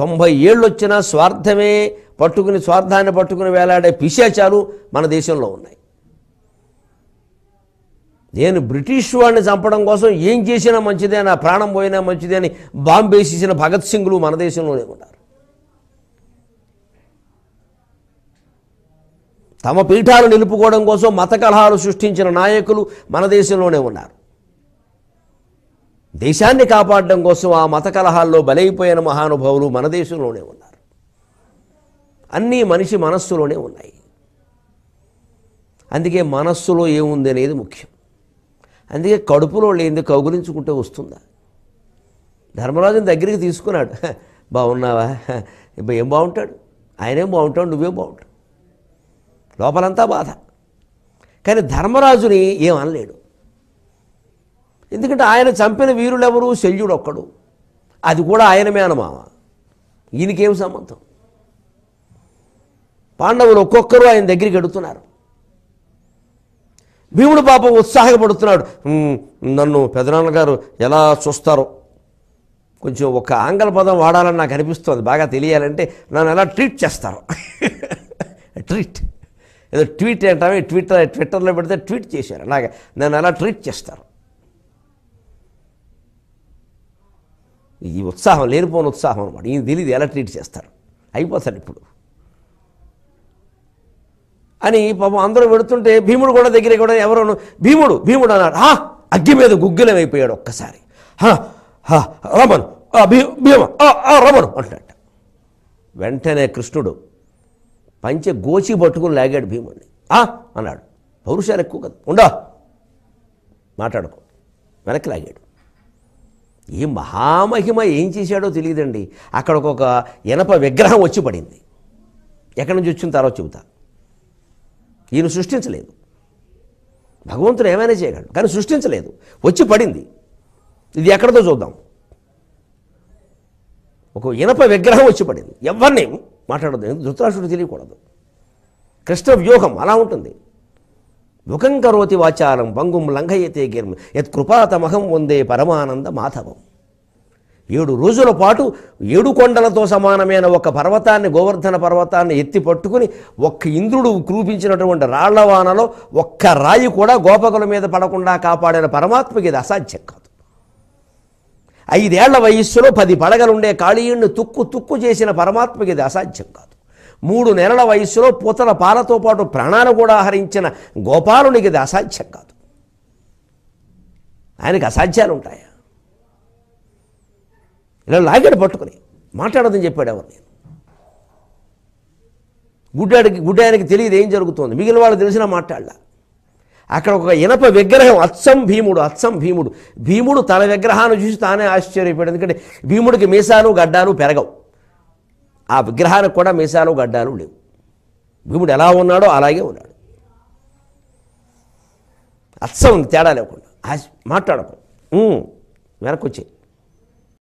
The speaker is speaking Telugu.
తొంభై ఏళ్ళు వచ్చినా స్వార్థమే పట్టుకుని స్వార్థాన్ని పట్టుకుని వేలాడే పిశాచాలు మన దేశంలో ఉన్నాయి నేను బ్రిటిష్ వాడిని చంపడం కోసం ఏం చేసినా మంచిదే నా ప్రాణం పోయినా మంచిదే అని బాంబేసేసిన భగత్ సింగ్లు మన దేశంలోనే ఉన్నారు తమ పీఠాలు నిలుపుకోవడం కోసం మత కలహాలు సృష్టించిన నాయకులు మన దేశంలోనే ఉన్నారు దేశాన్ని కాపాడడం కోసం ఆ మత కలహాల్లో బలైపోయిన మహానుభావులు మన దేశంలోనే ఉన్నారు అన్నీ మనిషి మనస్సులోనే ఉన్నాయి అందుకే మనస్సులో ఏముంది అనేది ముఖ్యం అందుకే కడుపులో లేని కౌగులించుకుంటే వస్తుందా ధర్మరాజుని దగ్గరికి తీసుకున్నాడు బాగున్నావా ఇప్పుడు ఏం బాగుంటాడు ఆయనేం బాగుంటాడు నువ్వేం బాగుంటావు లోపలంతా బాధ కానీ ధర్మరాజుని ఏమనలేడు ఎందుకంటే ఆయన చంపిన ఎవరు శల్యుడు ఒక్కడు అది కూడా ఆయన మేనమామ ఈయనకేం సంబంధం పాండవులు ఒక్కొక్కరు ఆయన దగ్గరికి ఎడుతున్నారు భీముడు పాప ఉత్సాహపడుతున్నాడు నన్ను పెదనాన్నగారు ఎలా చూస్తారో కొంచెం ఒక ఆంగ్ల పదం వాడాలని నాకు అనిపిస్తుంది బాగా తెలియాలంటే నన్ను ఎలా ట్రీట్ చేస్తారు ట్రీట్ ఏదో ట్వీట్ అంటామే ట్విట్టర్ ట్విట్టర్లో పెడితే ట్వీట్ చేశారు అలాగే నన్ను ఎలా ట్రీట్ చేస్తారు ఈ ఉత్సాహం లేనిపోని ఉత్సాహం అనమాట ఈయన తెలియదు ఎలా ట్రీట్ చేస్తారు అయిపోతాడు ఇప్పుడు అని పాపం అందరూ పెడుతుంటే భీముడు కూడా దగ్గర కూడా ఎవరు భీముడు భీముడు అన్నాడు హా అగ్గి మీద గుగ్గిలమైపోయాడు ఒక్కసారి రమను భీమ రమను అంటాడు వెంటనే కృష్ణుడు పంచె గోచి పట్టుకుని లాగాడు భీముడిని ఆ అన్నాడు పౌరుషాలు ఎక్కువ కదా ఉండా మాట్లాడుకో వెనక్కి లాగాడు ఈ మహామహిమ ఏం చేశాడో తెలియదండి అక్కడ ఒక ఇనప విగ్రహం వచ్చి పడింది ఎక్కడి నుంచి వచ్చిన తర్వాత చెబుతా ఈయన సృష్టించలేదు భగవంతుడు ఏమైనా చేయగలడు కానీ సృష్టించలేదు వచ్చి పడింది ఇది ఎక్కడితో చూద్దాం ఒక ఇనప విగ్రహం వచ్చి పడింది ఎవరిని మాట్లాడదు ధృతరాష్ట్రుడు తెలియకూడదు కృష్ణ వ్యూహం అలా ఉంటుంది దుఃఖం కరోతి వాచారం పంగుం లంఘయతే గీర్మ యత్కృపాతమహం వందే పరమానంద మాధవం ఏడు రోజుల పాటు ఏడు కొండలతో సమానమైన ఒక పర్వతాన్ని గోవర్ధన పర్వతాన్ని ఎత్తి పట్టుకుని ఒక్క ఇంద్రుడు క్రూపించినటువంటి రాళ్లవానలో ఒక్క రాయి కూడా గోపకుల మీద పడకుండా కాపాడిన పరమాత్మకి ఇది అసాధ్యం కాదు ఐదేళ్ల వయస్సులో పది పడగలుండే కాళీయుణ్ణి తుక్కు తుక్కు చేసిన పరమాత్మకి ఇది అసాధ్యం కాదు మూడు నెలల వయస్సులో పూతల పాలతో పాటు ప్రాణాలు కూడా హరించిన గోపాలునికి ఇది అసాధ్యం కాదు ఆయనకి అసాధ్యాలు ఉంటాయా ఇలా లాగాడు పట్టుకుని మాట్లాడదని చెప్పాడు ఎవరు నేను గుడ్డాడికి ఆయనకి తెలియదు ఏం జరుగుతుంది మిగిలిన వాళ్ళు తెలిసినా మాట్లాడలా అక్కడ ఒక ఇనప విగ్రహం అచ్చం భీముడు అచ్చం భీముడు భీముడు తన విగ్రహాన్ని చూసి తానే ఆశ్చర్యపోయాడు ఎందుకంటే భీముడికి మీసాలు గడ్డాలు పెరగవు ఆ విగ్రహానికి కూడా మీసాలు గడ్డాలు లేవు భీముడు ఎలా ఉన్నాడో అలాగే ఉన్నాడు అచ్చ ఉంది తేడా లేకుండా మాట్లాడకు వెనక్కి వచ్చాయి